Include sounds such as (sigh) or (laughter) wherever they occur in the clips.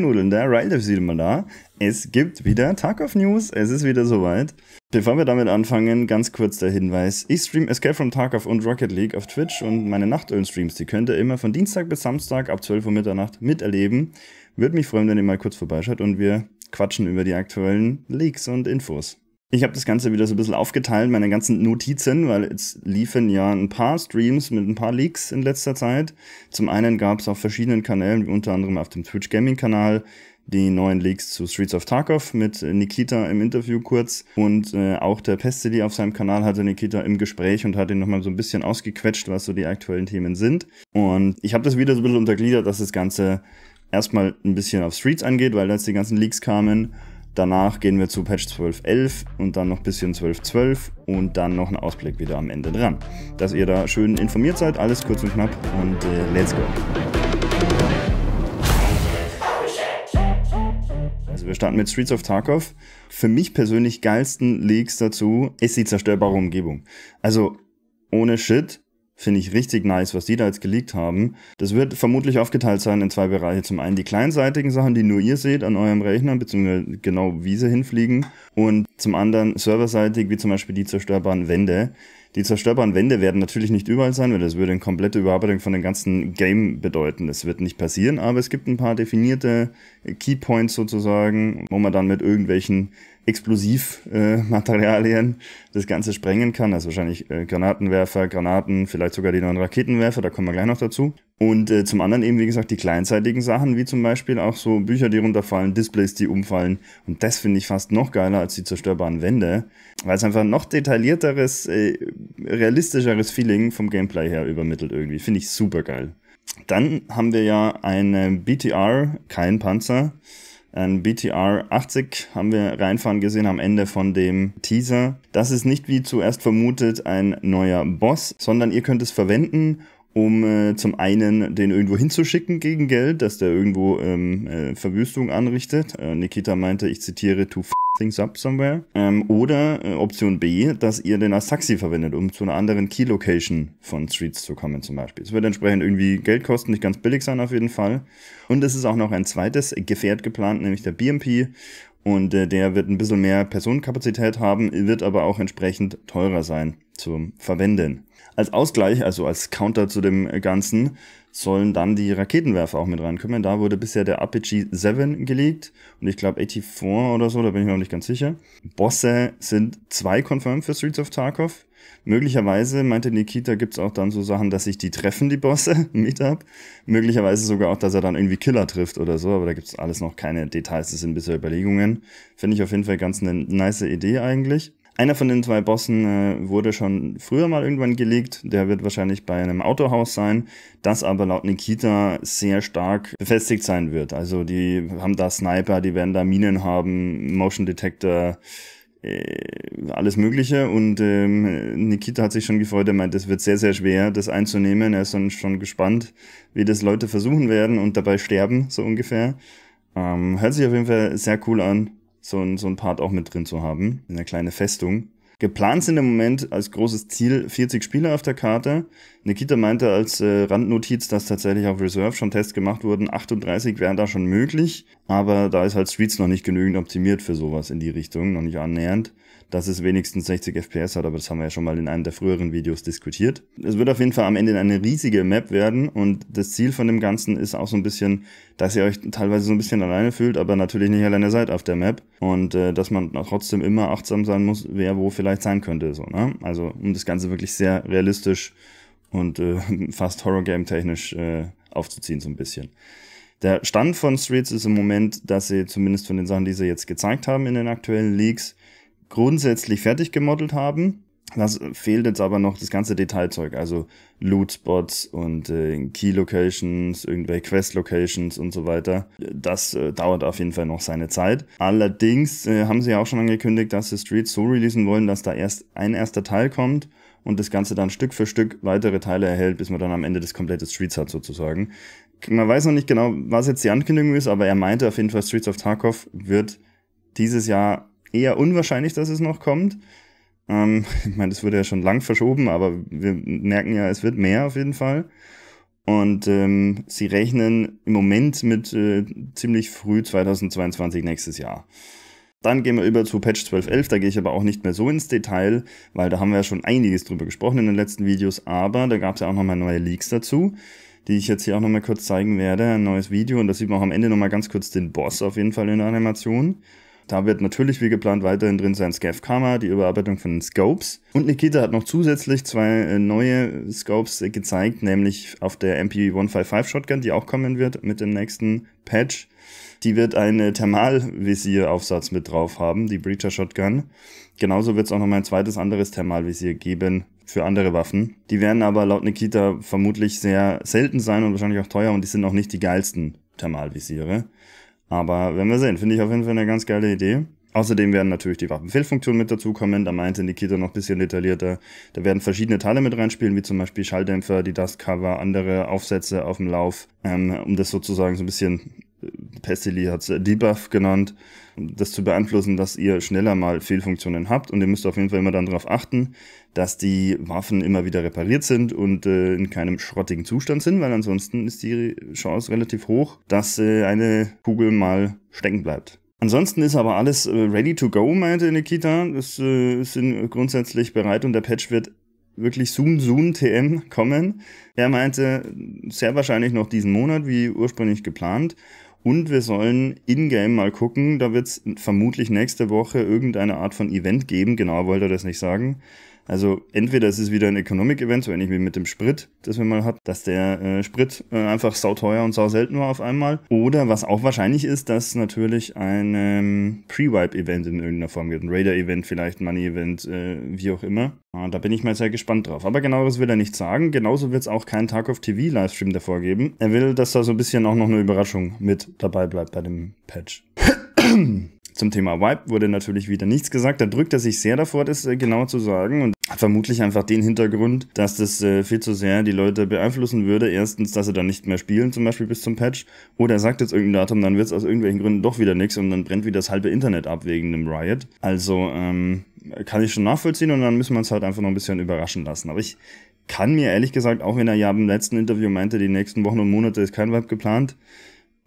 nudeln der Ryle ist wieder mal da. Es gibt wieder Tag of News, es ist wieder soweit. Bevor wir damit anfangen, ganz kurz der Hinweis. Ich stream Escape from Tarkov und Rocket League auf Twitch und meine Nachtöl-Streams, die könnt ihr immer von Dienstag bis Samstag ab 12 Uhr Mitternacht miterleben. Würde mich freuen, wenn ihr mal kurz vorbeischaut und wir quatschen über die aktuellen Leaks und Infos. Ich habe das Ganze wieder so ein bisschen aufgeteilt, meine ganzen Notizen, weil es liefen ja ein paar Streams mit ein paar Leaks in letzter Zeit. Zum einen gab es auf verschiedenen Kanälen, unter anderem auf dem Twitch Gaming Kanal, die neuen Leaks zu Streets of Tarkov mit äh, Nikita im Interview kurz und äh, auch der Pestidi auf seinem Kanal hatte Nikita im Gespräch und hat ihn nochmal so ein bisschen ausgequetscht, was so die aktuellen Themen sind. Und ich habe das wieder so ein bisschen untergliedert, dass das Ganze erstmal ein bisschen auf Streets angeht, weil jetzt die ganzen Leaks kamen Danach gehen wir zu Patch 12.11 und dann noch ein bisschen 12.12 und dann noch ein Ausblick wieder am Ende dran. Dass ihr da schön informiert seid, alles kurz und knapp und äh, let's go. Also wir starten mit Streets of Tarkov. Für mich persönlich geilsten Leaks dazu ist die zerstörbare Umgebung. Also ohne Shit, Finde ich richtig nice, was die da jetzt geleakt haben. Das wird vermutlich aufgeteilt sein in zwei Bereiche. Zum einen die kleinseitigen Sachen, die nur ihr seht an eurem Rechner, beziehungsweise genau wie sie hinfliegen. Und zum anderen serverseitig, wie zum Beispiel die zerstörbaren Wände. Die zerstörbaren Wände werden natürlich nicht überall sein, weil das würde eine komplette Überarbeitung von dem ganzen Game bedeuten. Das wird nicht passieren, aber es gibt ein paar definierte Keypoints sozusagen, wo man dann mit irgendwelchen Explosivmaterialien äh, das Ganze sprengen kann. Also wahrscheinlich äh, Granatenwerfer, Granaten, vielleicht sogar die neuen Raketenwerfer, da kommen wir gleich noch dazu. Und äh, zum anderen eben, wie gesagt, die kleinzeitigen Sachen, wie zum Beispiel auch so Bücher, die runterfallen, Displays, die umfallen. Und das finde ich fast noch geiler als die zerstörbaren Wände, weil es einfach noch detaillierteres, äh, realistischeres Feeling vom Gameplay her übermittelt irgendwie. Finde ich super geil. Dann haben wir ja eine BTR, kein Panzer ein BTR 80 haben wir reinfahren gesehen am Ende von dem Teaser. Das ist nicht wie zuerst vermutet ein neuer Boss, sondern ihr könnt es verwenden, um äh, zum einen den irgendwo hinzuschicken gegen Geld, dass der irgendwo ähm, äh, Verwüstung anrichtet. Äh, Nikita meinte, ich zitiere, to f things up somewhere. Ähm, oder äh, Option B, dass ihr den als Taxi verwendet, um zu einer anderen Key-Location von Streets zu kommen zum Beispiel. Es wird entsprechend irgendwie Geld kosten, nicht ganz billig sein auf jeden Fall. Und es ist auch noch ein zweites Gefährt geplant, nämlich der BMP. Und äh, der wird ein bisschen mehr Personenkapazität haben, wird aber auch entsprechend teurer sein zu verwenden. Als Ausgleich, also als Counter zu dem Ganzen, sollen dann die Raketenwerfer auch mit reinkommen. Da wurde bisher der Apogee 7 gelegt und ich glaube 84 oder so, da bin ich mir noch nicht ganz sicher. Bosse sind zwei confirmed für Streets of Tarkov. Möglicherweise, meinte Nikita, gibt es auch dann so Sachen, dass sich die treffen, die Bosse, (laughs) Meetup. Möglicherweise sogar auch, dass er dann irgendwie Killer trifft oder so, aber da gibt es alles noch keine Details, das sind bisher Überlegungen. Finde ich auf jeden Fall ganz eine nice Idee eigentlich. Einer von den zwei Bossen äh, wurde schon früher mal irgendwann gelegt. Der wird wahrscheinlich bei einem Autohaus sein, das aber laut Nikita sehr stark befestigt sein wird. Also die haben da Sniper, die werden da Minen haben, Motion Detector, äh, alles Mögliche. Und ähm, Nikita hat sich schon gefreut, er meint, es wird sehr, sehr schwer, das einzunehmen. Er ist dann schon gespannt, wie das Leute versuchen werden und dabei sterben, so ungefähr. Ähm, hört sich auf jeden Fall sehr cool an so ein, so ein Part auch mit drin zu haben, eine kleine Festung. Geplant sind im Moment als großes Ziel 40 Spieler auf der Karte. Nikita meinte als äh, Randnotiz, dass tatsächlich auf Reserve schon Tests gemacht wurden. 38 wären da schon möglich, aber da ist halt Streets noch nicht genügend optimiert für sowas in die Richtung, noch nicht annähernd. Dass es wenigstens 60 FPS hat, aber das haben wir ja schon mal in einem der früheren Videos diskutiert. Es wird auf jeden Fall am Ende eine riesige Map werden und das Ziel von dem Ganzen ist auch so ein bisschen dass ihr euch teilweise so ein bisschen alleine fühlt, aber natürlich nicht alleine seid auf der Map und äh, dass man trotzdem immer achtsam sein muss, wer wo vielleicht sein könnte. So, ne? Also um das Ganze wirklich sehr realistisch und äh, (laughs) fast Horror-Game-technisch äh, aufzuziehen so ein bisschen. Der Stand von Streets ist im Moment, dass sie zumindest von den Sachen, die sie jetzt gezeigt haben in den aktuellen Leaks, grundsätzlich fertig gemodelt haben. Das fehlt jetzt aber noch das ganze Detailzeug, also Loot-Spots und äh, Key-Locations, irgendwelche Quest-Locations und so weiter. Das äh, dauert auf jeden Fall noch seine Zeit. Allerdings äh, haben sie ja auch schon angekündigt, dass sie Streets so releasen wollen, dass da erst ein erster Teil kommt und das Ganze dann Stück für Stück weitere Teile erhält, bis man dann am Ende das komplette Streets hat sozusagen. Man weiß noch nicht genau, was jetzt die Ankündigung ist, aber er meinte auf jeden Fall, Streets of Tarkov wird dieses Jahr eher unwahrscheinlich, dass es noch kommt. Ähm, ich meine, das wurde ja schon lang verschoben, aber wir merken ja, es wird mehr auf jeden Fall. Und ähm, sie rechnen im Moment mit äh, ziemlich früh 2022 nächstes Jahr. Dann gehen wir über zu Patch 12.11, da gehe ich aber auch nicht mehr so ins Detail, weil da haben wir ja schon einiges drüber gesprochen in den letzten Videos, aber da gab es ja auch nochmal neue Leaks dazu, die ich jetzt hier auch nochmal kurz zeigen werde, ein neues Video und da sieht man auch am Ende nochmal ganz kurz den Boss auf jeden Fall in der Animation. Da wird natürlich wie geplant weiterhin drin sein Scav Karma, die Überarbeitung von den Scopes. Und Nikita hat noch zusätzlich zwei äh, neue Scopes gezeigt, nämlich auf der MP155 Shotgun, die auch kommen wird mit dem nächsten Patch. Die wird einen Thermalvisieraufsatz mit drauf haben, die Breacher Shotgun. Genauso wird es auch noch mal ein zweites anderes Thermalvisier geben für andere Waffen. Die werden aber laut Nikita vermutlich sehr selten sein und wahrscheinlich auch teuer und die sind auch nicht die geilsten Thermalvisiere. Aber werden wir sehen, finde ich auf jeden Fall eine ganz geile Idee. Außerdem werden natürlich die Waffenfehlfunktionen mit dazukommen. Da meinte Nikita noch ein bisschen detaillierter. Da werden verschiedene Teile mit reinspielen, wie zum Beispiel Schalldämpfer, die Dustcover, andere Aufsätze auf dem Lauf, ähm, um das sozusagen so ein bisschen, äh, Pestili hat es äh, Debuff genannt, um das zu beeinflussen, dass ihr schneller mal Fehlfunktionen habt. Und ihr müsst auf jeden Fall immer dann darauf achten, dass die Waffen immer wieder repariert sind und äh, in keinem schrottigen Zustand sind, weil ansonsten ist die Chance relativ hoch, dass äh, eine Kugel mal stecken bleibt. Ansonsten ist aber alles äh, ready to go, meinte Nikita. Es äh, sind grundsätzlich bereit und der Patch wird wirklich soon, soon TM kommen. Er meinte, sehr wahrscheinlich noch diesen Monat, wie ursprünglich geplant. Und wir sollen in-game mal gucken. Da wird es vermutlich nächste Woche irgendeine Art von Event geben. Genau wollte er das nicht sagen. Also entweder ist es wieder ein Economic Event, so ähnlich wie mit dem Sprit, das wir mal hatten, dass der äh, Sprit äh, einfach sauteuer und sau selten war auf einmal. Oder was auch wahrscheinlich ist, dass natürlich ein ähm, Pre-Wipe-Event in irgendeiner Form gibt. Ein Raider-Event vielleicht, Money-Event, äh, wie auch immer. Ah, da bin ich mal sehr gespannt drauf. Aber genaueres will er nicht sagen. Genauso wird es auch keinen Tag of TV-Livestream davor geben. Er will, dass da so ein bisschen auch noch eine Überraschung mit dabei bleibt bei dem Patch. (clears throat) Zum Thema Wipe wurde natürlich wieder nichts gesagt. Da drückt er sich sehr davor, das äh, genau zu sagen. Und Vermutlich einfach den Hintergrund, dass das äh, viel zu sehr die Leute beeinflussen würde. Erstens, dass sie dann nicht mehr spielen, zum Beispiel bis zum Patch. Oder sagt jetzt irgendein Datum, dann wird es aus irgendwelchen Gründen doch wieder nichts und dann brennt wieder das halbe Internet ab wegen dem Riot. Also ähm, kann ich schon nachvollziehen und dann müssen wir uns halt einfach noch ein bisschen überraschen lassen. Aber ich kann mir ehrlich gesagt, auch wenn er ja im letzten Interview meinte, die nächsten Wochen und Monate ist kein Web geplant,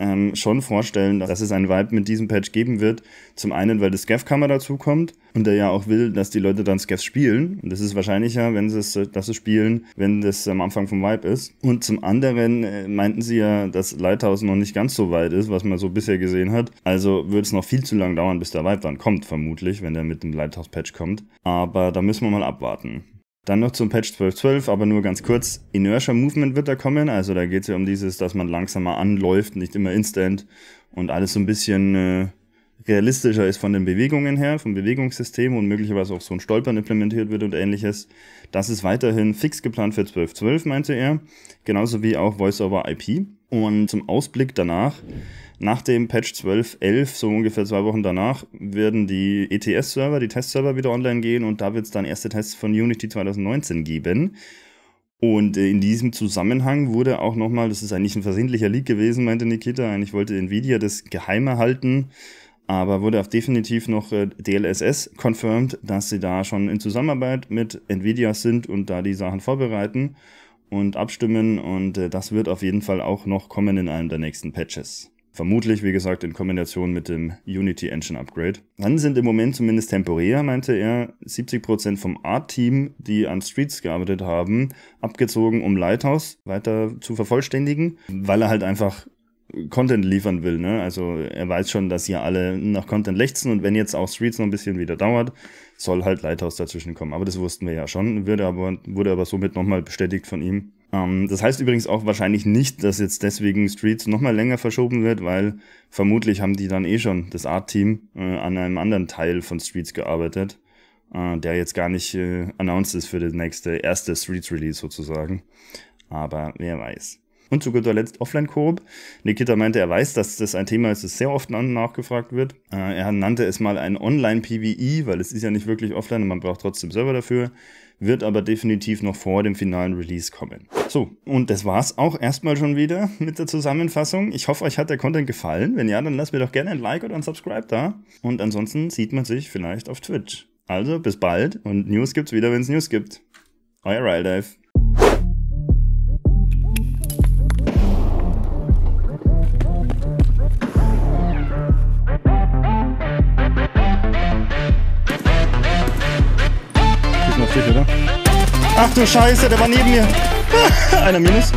ähm, schon vorstellen, dass es einen Vibe mit diesem Patch geben wird. Zum einen, weil das Scav-Kammer dazukommt und der ja auch will, dass die Leute dann Scavs spielen. Und das ist wahrscheinlicher, wenn sie es, dass sie spielen, wenn das am Anfang vom Vibe ist. Und zum anderen äh, meinten sie ja, dass Lighthouse noch nicht ganz so weit ist, was man so bisher gesehen hat. Also wird es noch viel zu lange dauern, bis der Vibe dann kommt, vermutlich, wenn der mit dem Lighthouse-Patch kommt. Aber da müssen wir mal abwarten. Dann noch zum Patch 12.12, aber nur ganz kurz. Inertia Movement wird da kommen, also da geht es ja um dieses, dass man langsamer anläuft, nicht immer instant und alles so ein bisschen äh, realistischer ist von den Bewegungen her, vom Bewegungssystem und möglicherweise auch so ein Stolpern implementiert wird und ähnliches. Das ist weiterhin fix geplant für 12.12, meinte er, genauso wie auch Voice over IP. Und zum Ausblick danach nach dem Patch 12.11, so ungefähr zwei Wochen danach, werden die ETS-Server, die Testserver wieder online gehen und da wird es dann erste Tests von Unity 2019 geben. Und äh, in diesem Zusammenhang wurde auch nochmal, das ist eigentlich ein versehentlicher Leak gewesen, meinte Nikita, eigentlich wollte Nvidia das geheimer halten, aber wurde auch definitiv noch äh, DLSS confirmed, dass sie da schon in Zusammenarbeit mit Nvidia sind und da die Sachen vorbereiten und abstimmen und äh, das wird auf jeden Fall auch noch kommen in einem der nächsten Patches. Vermutlich, wie gesagt, in Kombination mit dem Unity Engine Upgrade. Dann sind im Moment zumindest temporär, meinte er, 70% vom Art-Team, die an Streets gearbeitet haben, abgezogen, um Lighthouse weiter zu vervollständigen, weil er halt einfach Content liefern will. Ne? Also er weiß schon, dass hier alle nach Content lechzen und wenn jetzt auch Streets noch ein bisschen wieder dauert, soll halt Lighthouse dazwischen kommen. Aber das wussten wir ja schon, wurde aber, wurde aber somit nochmal bestätigt von ihm, ähm, das heißt übrigens auch wahrscheinlich nicht, dass jetzt deswegen Streets nochmal länger verschoben wird, weil vermutlich haben die dann eh schon, das Art-Team, äh, an einem anderen Teil von Streets gearbeitet, äh, der jetzt gar nicht äh, announced ist für das nächste, erste Streets-Release sozusagen. Aber wer weiß. Und zu guter Letzt Offline-Koop. Nikita meinte, er weiß, dass das ein Thema ist, das sehr oft nachgefragt wird. Äh, er nannte es mal ein Online-PVI, e, weil es ist ja nicht wirklich offline und man braucht trotzdem Server dafür wird aber definitiv noch vor dem finalen Release kommen. So, und das war's auch erstmal schon wieder (laughs) mit der Zusammenfassung. Ich hoffe, euch hat der Content gefallen. Wenn ja, dann lasst mir doch gerne ein Like oder ein Subscribe da. Und ansonsten sieht man sich vielleicht auf Twitch. Also, bis bald und News gibt's wieder, wenn's News gibt. Euer Rydive. Ach du Scheiße, der war neben mir. (laughs) Einer minus.